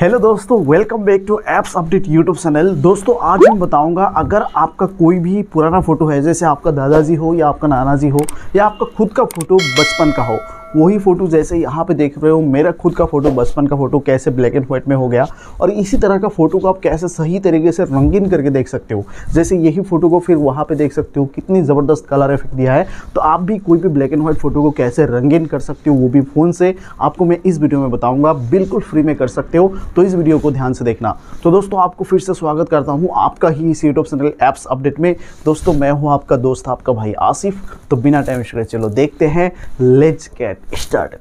hello दोस्तों welcome back to apps update YouTube channel दोस्तों आज मैं बताऊंगा अगर आपका कोई भी पुराना फ़ोटो है जैसे आपका दादाजी हो या आपका नाना जी हो या आपका खुद का फ़ोटो बचपन का हो वही फ़ोटो जैसे यहाँ पे देख रहे हो मेरा खुद का फ़ोटो बचपन का फ़ोटो कैसे ब्लैक एंड वाइट में हो गया और इसी तरह का फ़ोटो को आप कैसे सही तरीके से रंगीन करके देख सकते हो जैसे यही फ़ोटो को फिर वहाँ पर देख सकते हो कितनी ज़बरदस्त कलर इफेक्ट दिया है तो आप भी कोई भी ब्लैक एंड व्हाइट फ़ोटो को कैसे रंगीन कर सकते हो वो भी फ़ोन से आपको मैं इस वीडियो में बताऊँगा बिल्कुल फ्री में कर सकते हो तो इस वीडियो को ध्यान से देखना तो दोस्तों आपको फिर से स्वागत करता हूँ आपका ही इस यूट्यूब चैनल ऐप्स अपडेट में दोस्तों मैं हूँ आपका दोस्त आपका भाई आसिफ तो बिना टाइम शुरू चलो देखते हैं लेज कैट स्टार्ट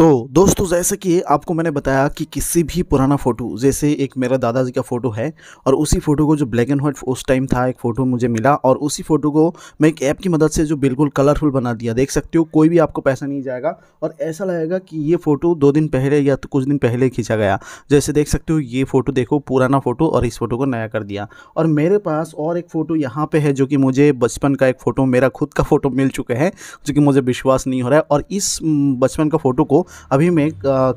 तो दोस्तों जैसे कि आपको मैंने बताया कि किसी भी पुराना फ़ोटो जैसे एक मेरा दादाजी का फ़ोटो है और उसी फ़ोटो को जो ब्लैक एंड वाइट उस टाइम था एक फ़ोटो मुझे मिला और उसी फ़ोटो को मैं एक ऐप की मदद से जो बिल्कुल कलरफुल बना दिया देख सकते हो कोई भी आपको पैसा नहीं जाएगा और ऐसा लगेगा कि ये फ़ोटो दो दिन पहले या तो कुछ दिन पहले खींचा गया जैसे देख सकते हो ये फ़ोटो देखो पुराना फ़ोटो और इस फ़ोटो को नया कर दिया और मेरे पास और एक फ़ोटो यहाँ पर है जो कि मुझे बचपन का एक फ़ोटो मेरा खुद का फ़ोटो मिल चुके हैं जो कि मुझे विश्वास नहीं हो रहा है और इस बचपन का फ़ोटो को अभी मैं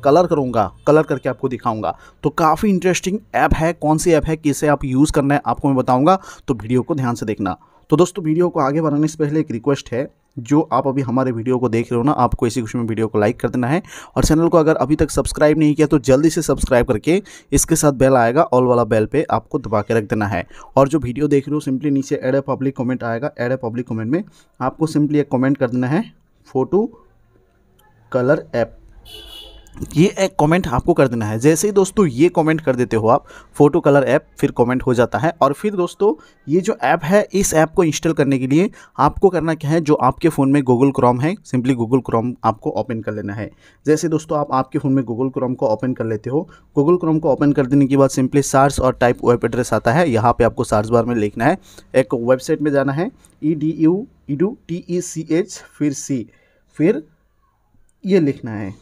कलर करूँगा कलर करके आपको दिखाऊँगा तो काफ़ी इंटरेस्टिंग ऐप है कौन सी ऐप है किसे आप यूज़ करना है आपको मैं बताऊँगा तो वीडियो को ध्यान से देखना तो दोस्तों वीडियो को आगे बढ़ाने से पहले एक रिक्वेस्ट है जो आप अभी हमारे वीडियो को देख रहे हो ना आपको इसी खुशी में वीडियो को लाइक कर देना है और चैनल को अगर अभी तक सब्सक्राइब नहीं किया तो जल्दी से सब्सक्राइब करके इसके साथ बेल आएगा ऑल वाला बेल पे आपको दबा के रख देना है और जो वीडियो देख रहे हो सिंपली नीचे एड ए पब्लिक कॉमेंट आएगा एड ए पब्लिक कॉमेंट में आपको सिंपली एक कॉमेंट कर देना है फ़ोटो कलर ऐप ये एक कमेंट आपको कर देना है जैसे ही दोस्तों ये कमेंट कर देते हो आप फोटो कलर ऐप फिर कमेंट हो जाता है और फिर दोस्तों ये जो ऐप है इस ऐप को इंस्टॉल करने के लिए आपको करना क्या है जो आपके फ़ोन में गूगल क्रोम है सिंपली गूगल क्रोम आपको ओपन कर लेना है जैसे दोस्तों आप आपके फ़ोन में गूगल क्रोम को ओपन कर लेते हो गूगल क्रोम को ओपन कर देने के बाद सिंपली सार्स और टाइप वेब एड्रेस आता है यहाँ पर आपको सार्स बार में लिखना है एक वेबसाइट में जाना है ई डी यू ई डू टी ई सी एच फिर सी फिर ये लिखना है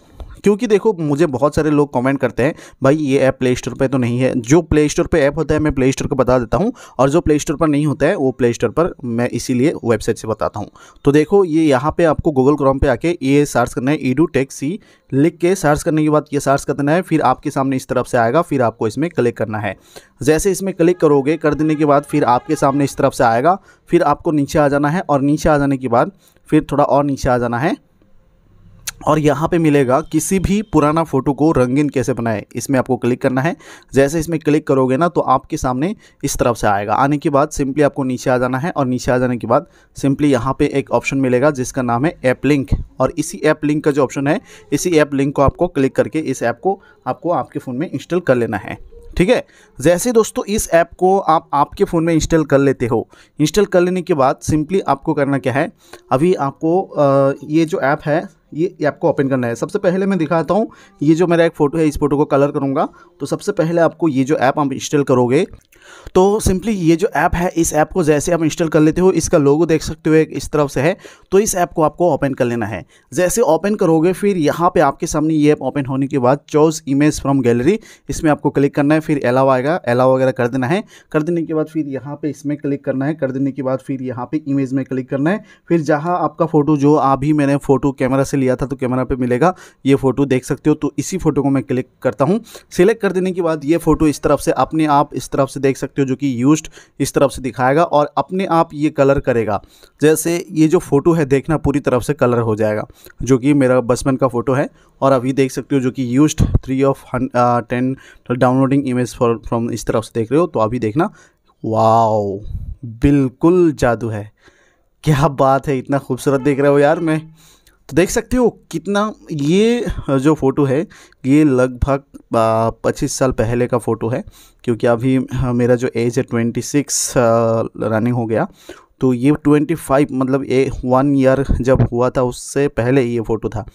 क्योंकि देखो मुझे बहुत सारे लोग कमेंट करते हैं भाई ये ऐप प्ले स्टोर पर तो नहीं है जो प्ले स्टोर पर ऐप होता है मैं प्ले स्टोर को बता देता हूँ और जो प्ले स्टोर पर नहीं होता है वो प्ले स्टोर पर मैं इसीलिए वेबसाइट से बताता हूँ तो देखो ये यहाँ पर आपको गूगल क्रोम पर आके ये सर्च करना है ईडू टेक सी लिख के सर्च करने के बाद ये सर्च करना है फिर आपके सामने इस तरफ से आएगा फिर आपको इसमें क्लिक करना है जैसे इसमें क्लिक करोगे कर देने के बाद फिर आपके सामने इस तरफ से आएगा फिर आपको नीचे आ जाना है और नीचे आ जाने के बाद फिर थोड़ा और नीचे आ जाना है और यहाँ पे मिलेगा किसी भी पुराना फ़ोटो को रंगीन कैसे बनाए इसमें आपको क्लिक करना है जैसे इसमें क्लिक करोगे ना तो आपके सामने इस तरफ से आएगा आने के बाद सिंपली आपको नीचे आ जाना है और नीचे आ जाने के बाद सिंपली यहाँ पे एक ऑप्शन मिलेगा जिसका नाम है ऐप लिंक और इसी ऐप लिंक का जो ऑप्शन है इसी ऐप लिंक को आपको क्लिक करके इस ऐप को आपको आपके फ़ोन में इंस्टॉल कर लेना है ठीक है जैसे दोस्तों इस ऐप को आप आपके फ़ोन में इंस्टॉल कर लेते हो इंस्टॉल कर लेने के बाद सिंपली आपको करना क्या है अभी आपको ये जो ऐप है ये, ये आपको ओपन करना है सबसे पहले मैं दिखाता हूँ ये जो मेरा एक फ़ोटो है इस फोटो को कलर करूँगा तो सबसे पहले आपको ये जो ऐप आप इंस्टॉल करोगे तो सिंपली ये जो ऐप है इस ऐप को जैसे आप इंस्टॉल कर लेते हो इसका लोगो देख सकते हो इस तरफ से है तो इस ऐप को आपको ओपन कर लेना है जैसे ओपन करोगे फिर यहाँ पर आपके सामने ये ऐप ओपन होने के बाद चोज इमेज फ्रॉम गैलरी इसमें आपको क्लिक करना है फिर अलाव आएगा अलाव वगैरह कर देना है कर देने के बाद फिर यहाँ पर इसमें क्लिक करना है कर देने के बाद फिर यहाँ पर इमेज में क्लिक करना है फिर जहाँ आपका फ़ोटो जो अभी मैंने फ़ोटो कैमरा से लिया था तो कैमरा पे मिलेगा ये फ़ोटो देख सकते हो तो इसी फ़ोटो को मैं क्लिक करता हूँ सिलेक्ट कर देने के बाद ये फ़ोटो इस तरफ से अपने आप इस तरफ से देख सकते हो जो कि यूज इस तरफ से दिखाएगा और अपने आप ये कलर करेगा जैसे ये जो फ़ोटो है देखना पूरी तरफ से कलर हो जाएगा जो कि मेरा बचपन का फ़ोटो है और अभी देख सकते हो जो कि use three of ten downloading image from इस तरफ से देख रहे हो तो अभी देखना वाओ बिल्कुल जादू है क्या बात है इतना खूबसूरत देख रहे हो यार मैं तो देख सकते हो कितना ये जो फ़ोटो है ये लगभग पच्चीस साल पहले का फ़ोटो है क्योंकि अभी मेरा जो एज है ट्वेंटी सिक्स रनिंग हो गया तो ये 25 मतलब ए वन ईयर जब हुआ था उससे पहले ये फ़ोटो था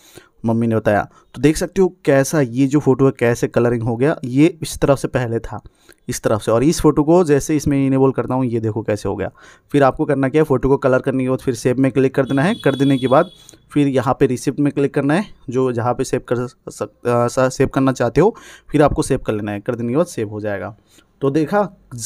मम्मी ने बताया तो देख सकते हो कैसा ये जो फ़ोटो है कैसे कलरिंग हो गया ये इस तरफ से पहले था इस तरफ से और इस फोटो को जैसे इसमें इनेबल करता हूँ ये देखो कैसे हो गया फिर आपको करना क्या है फ़ोटो को कलर करने के बाद फिर सेव में क्लिक कर देना है कर देने के बाद फिर यहाँ पे रिसिप्ट में क्लिक करना है जो जहाँ पे सेव कर सक सेव करना चाहते हो फिर आपको सेव कर लेना है कर देने के बाद सेव हो जाएगा तो देखा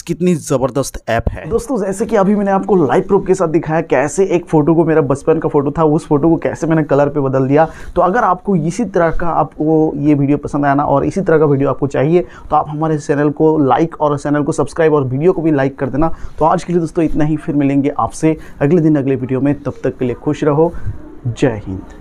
कितनी ज़बरदस्त ऐप है दोस्तों जैसे कि अभी मैंने आपको लाइव प्रूफ के साथ दिखाया कैसे एक फ़ोटो को मेरा बचपन का फ़ोटो था उस फोटो को कैसे मैंने कलर पे बदल दिया तो अगर आपको इसी तरह का आपको ये वीडियो पसंद आया ना और इसी तरह का वीडियो आपको चाहिए तो आप हमारे चैनल को लाइक और चैनल को सब्सक्राइब और वीडियो को भी लाइक कर देना तो आज के लिए दोस्तों इतना ही फिर मिलेंगे आपसे अगले दिन अगले वीडियो में तब तक के लिए खुश रहो जय हिंद